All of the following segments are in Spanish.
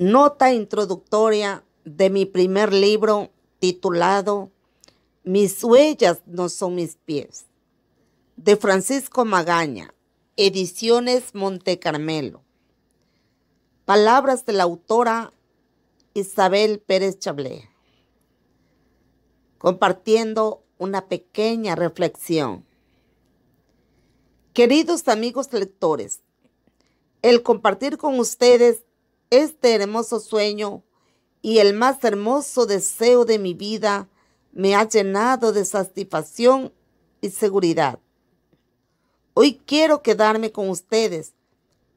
Nota introductoria de mi primer libro titulado Mis huellas no son mis pies, de Francisco Magaña, Ediciones Monte Carmelo. Palabras de la autora Isabel Pérez Chablé. Compartiendo una pequeña reflexión. Queridos amigos lectores, el compartir con ustedes este hermoso sueño y el más hermoso deseo de mi vida me ha llenado de satisfacción y seguridad. Hoy quiero quedarme con ustedes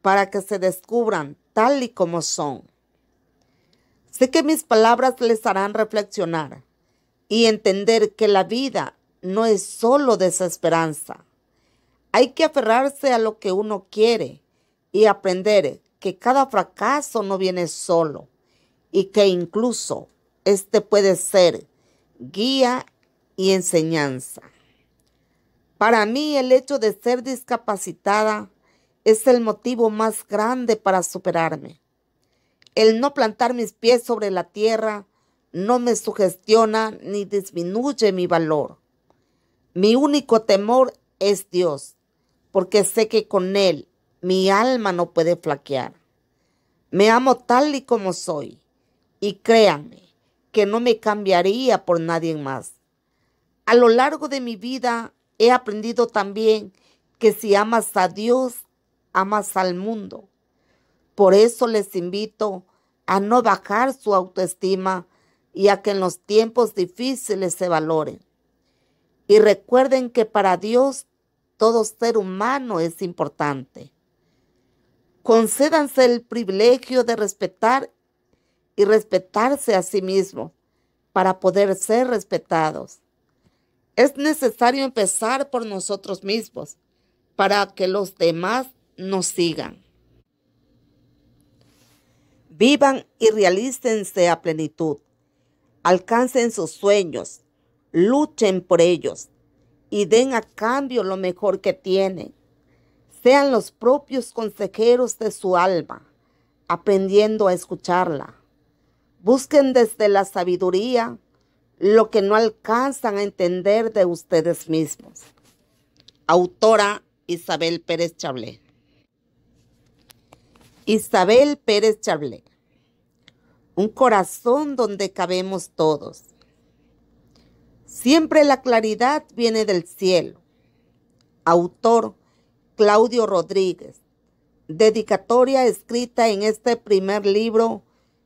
para que se descubran tal y como son. Sé que mis palabras les harán reflexionar y entender que la vida no es solo desesperanza. Hay que aferrarse a lo que uno quiere y aprender que cada fracaso no viene solo y que incluso este puede ser guía y enseñanza. Para mí el hecho de ser discapacitada es el motivo más grande para superarme. El no plantar mis pies sobre la tierra no me sugestiona ni disminuye mi valor. Mi único temor es Dios, porque sé que con Él mi alma no puede flaquear. Me amo tal y como soy. Y créanme que no me cambiaría por nadie más. A lo largo de mi vida he aprendido también que si amas a Dios, amas al mundo. Por eso les invito a no bajar su autoestima y a que en los tiempos difíciles se valoren. Y recuerden que para Dios todo ser humano es importante concédanse el privilegio de respetar y respetarse a sí mismos para poder ser respetados. Es necesario empezar por nosotros mismos para que los demás nos sigan. Vivan y realícense a plenitud. Alcancen sus sueños, luchen por ellos y den a cambio lo mejor que tienen sean los propios consejeros de su alma, aprendiendo a escucharla. Busquen desde la sabiduría lo que no alcanzan a entender de ustedes mismos. Autora Isabel Pérez Chablé. Isabel Pérez Chablé. Un corazón donde cabemos todos. Siempre la claridad viene del cielo. Autor Claudio Rodríguez. Dedicatoria escrita en este primer libro,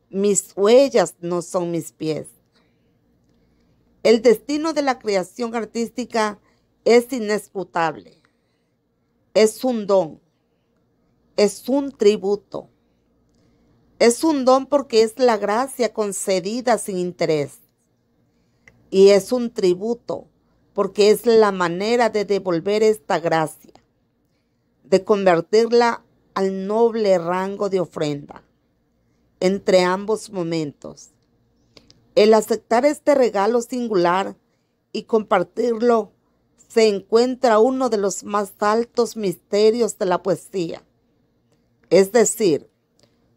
Mis huellas no son mis pies. El destino de la creación artística es inescrutable. Es un don. Es un tributo. Es un don porque es la gracia concedida sin interés. Y es un tributo porque es la manera de devolver esta gracia de convertirla al noble rango de ofrenda. Entre ambos momentos, el aceptar este regalo singular y compartirlo se encuentra uno de los más altos misterios de la poesía, es decir,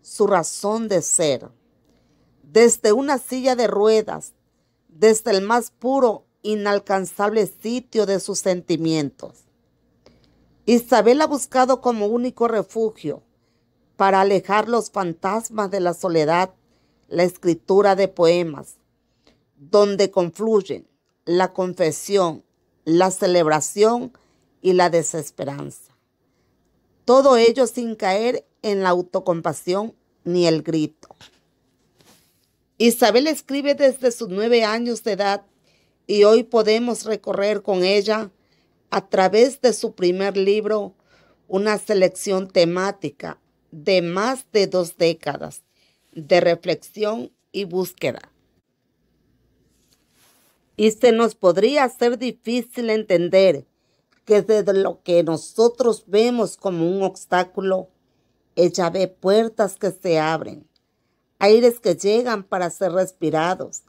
su razón de ser. Desde una silla de ruedas, desde el más puro, inalcanzable sitio de sus sentimientos Isabel ha buscado como único refugio para alejar los fantasmas de la soledad la escritura de poemas, donde confluyen la confesión, la celebración y la desesperanza. Todo ello sin caer en la autocompasión ni el grito. Isabel escribe desde sus nueve años de edad y hoy podemos recorrer con ella a través de su primer libro una selección temática de más de dos décadas de reflexión y búsqueda. Y se nos podría hacer difícil entender que desde lo que nosotros vemos como un obstáculo, ella ve puertas que se abren, aires que llegan para ser respirados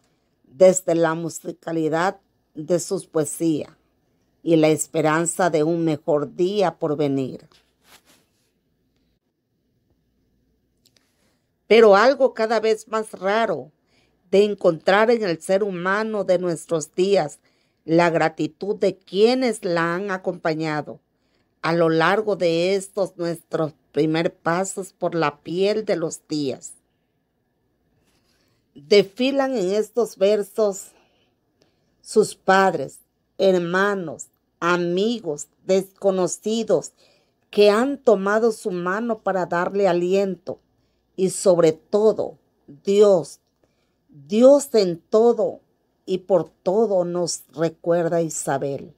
desde la musicalidad de sus poesías y la esperanza de un mejor día por venir. Pero algo cada vez más raro de encontrar en el ser humano de nuestros días la gratitud de quienes la han acompañado a lo largo de estos nuestros primer pasos por la piel de los días. Desfilan en estos versos sus padres, hermanos, amigos, desconocidos que han tomado su mano para darle aliento y sobre todo Dios. Dios en todo y por todo nos recuerda Isabel.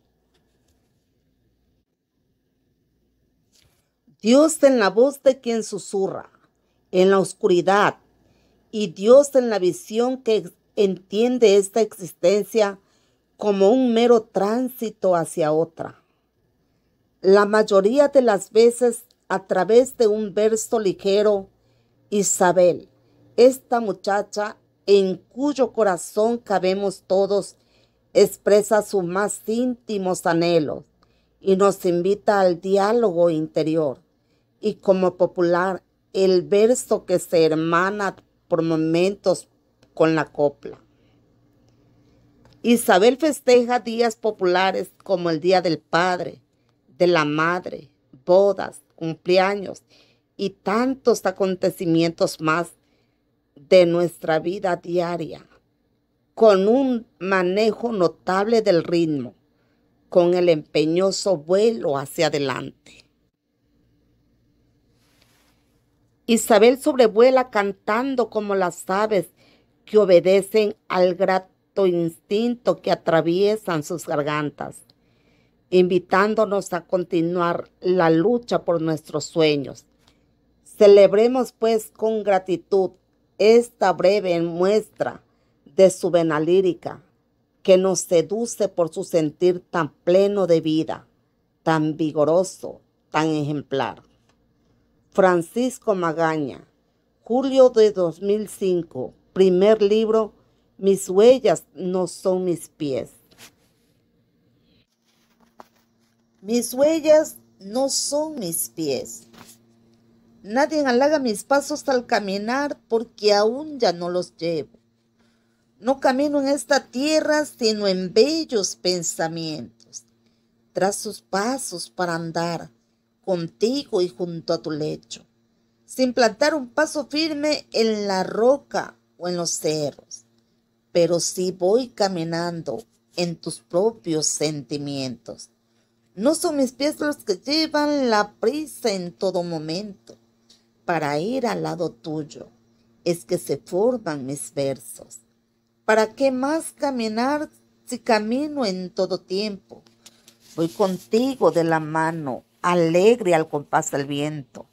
Dios en la voz de quien susurra, en la oscuridad, y Dios en la visión que entiende esta existencia como un mero tránsito hacia otra. La mayoría de las veces a través de un verso ligero, Isabel, esta muchacha en cuyo corazón cabemos todos, expresa sus más íntimos anhelos y nos invita al diálogo interior. Y como popular, el verso que se hermana por momentos con la copla. Isabel festeja días populares como el Día del Padre, de la Madre, bodas, cumpleaños y tantos acontecimientos más de nuestra vida diaria, con un manejo notable del ritmo, con el empeñoso vuelo hacia adelante. Isabel sobrevuela cantando como las aves que obedecen al grato instinto que atraviesan sus gargantas, invitándonos a continuar la lucha por nuestros sueños. Celebremos pues con gratitud esta breve muestra de su vena lírica que nos seduce por su sentir tan pleno de vida, tan vigoroso, tan ejemplar. Francisco Magaña, julio de 2005, primer libro mis huellas no son mis pies. Mis huellas no son mis pies. Nadie halaga mis pasos al caminar porque aún ya no los llevo. No camino en esta tierra sino en bellos pensamientos. Tras sus pasos para andar contigo y junto a tu lecho, sin plantar un paso firme en la roca o en los cerros pero si voy caminando en tus propios sentimientos. No son mis pies los que llevan la prisa en todo momento para ir al lado tuyo. Es que se forman mis versos. ¿Para qué más caminar si camino en todo tiempo? Voy contigo de la mano, alegre al compás del viento.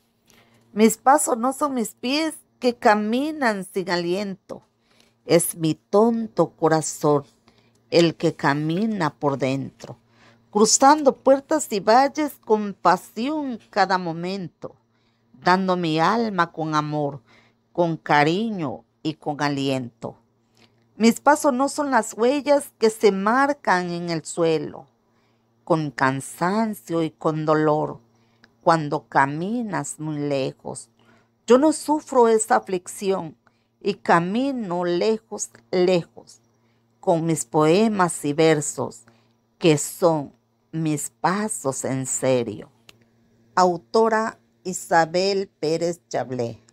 Mis pasos no son mis pies que caminan sin aliento es mi tonto corazón el que camina por dentro, cruzando puertas y valles con pasión cada momento, dando mi alma con amor, con cariño y con aliento. Mis pasos no son las huellas que se marcan en el suelo, con cansancio y con dolor, cuando caminas muy lejos. Yo no sufro esa aflicción y camino lejos, lejos, con mis poemas y versos, que son mis pasos en serio. Autora Isabel Pérez Chablé.